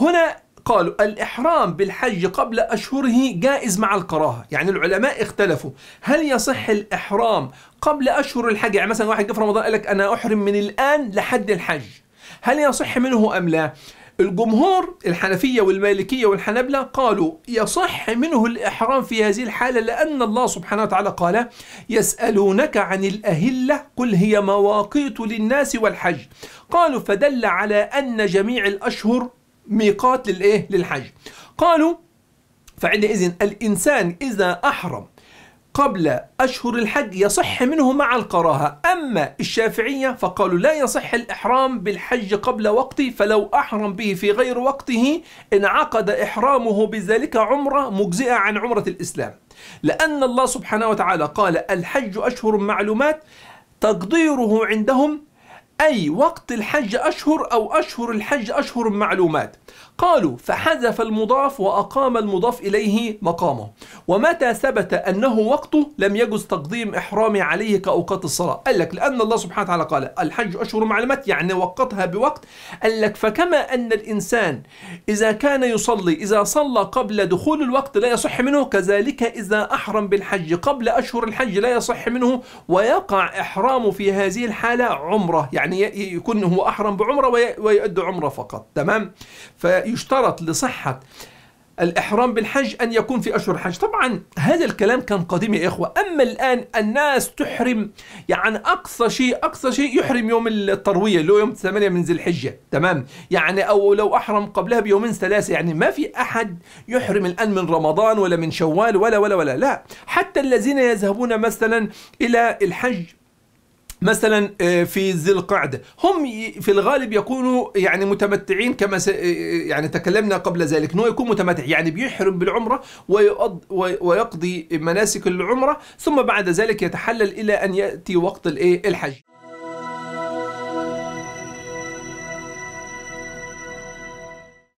هنا قالوا الإحرام بالحج قبل أشهره جائز مع الكراهة يعني العلماء اختلفوا هل يصح الإحرام قبل أشهر الحج يعني مثلا واحد جه في رمضان قال لك أنا أحرم من الآن لحد الحج هل يصح منه أم لا الجمهور الحنفية والمالكية والحنبلة قالوا يصح منه الإحرام في هذه الحالة لأن الله سبحانه وتعالى قال يسألونك عن الأهلة قل هي مواقيت للناس والحج قالوا فدل على أن جميع الأشهر ميقات للايه للحج قالوا فعندئذ الإنسان إذا أحرم قبل أشهر الحج يصح منه مع القراهة أما الشافعية فقالوا لا يصح الإحرام بالحج قبل وقته فلو أحرم به في غير وقته انعقد إحرامه بذلك عمرة مجزئة عن عمرة الإسلام لأن الله سبحانه وتعالى قال الحج أشهر معلومات تقديره عندهم أي وقت الحج أشهر أو أشهر الحج أشهر معلومات قالوا فحذف المضاف وأقام المضاف إليه مقامه ومتى ثبت أنه وقته لم يجوز تقديم إحرام عليه كأوقات الصلاة قال لك لأن الله سبحانه وتعالى قال الحج أشهر معلمات يعني وقتها بوقت قال لك فكما أن الإنسان إذا كان يصلي إذا صلى قبل دخول الوقت لا يصح منه كذلك إذا أحرم بالحج قبل أشهر الحج لا يصح منه ويقع إحرامه في هذه الحالة عمرة يعني يكون هو أحرم بعمرة ويؤدي عمرة فقط تمام في يشترط لصحة الإحرام بالحج أن يكون في أشهر الحج طبعا هذا الكلام كان قديم يا إخوة أما الآن الناس تحرم يعني أقصى شيء أقصى شيء يحرم يوم التروية اللي هو يوم 8 من ذي الحجة تمام يعني أو لو أحرم قبلها بيومين ثلاثة يعني ما في أحد يحرم الآن من رمضان ولا من شوال ولا ولا ولا لا حتى الذين يذهبون مثلا إلى الحج مثلا آه، في ذي القعدة هم في الغالب يكونوا يعني متمتعين كما س... آه، آه، يعني تكلمنا قبل ذلك أنه يكون متمتع يعني بيحرم بالعمرة ويقض... ويقضي مناسك العمرة ثم بعد ذلك يتحلل إلى أن يأتي وقت الإيه الحج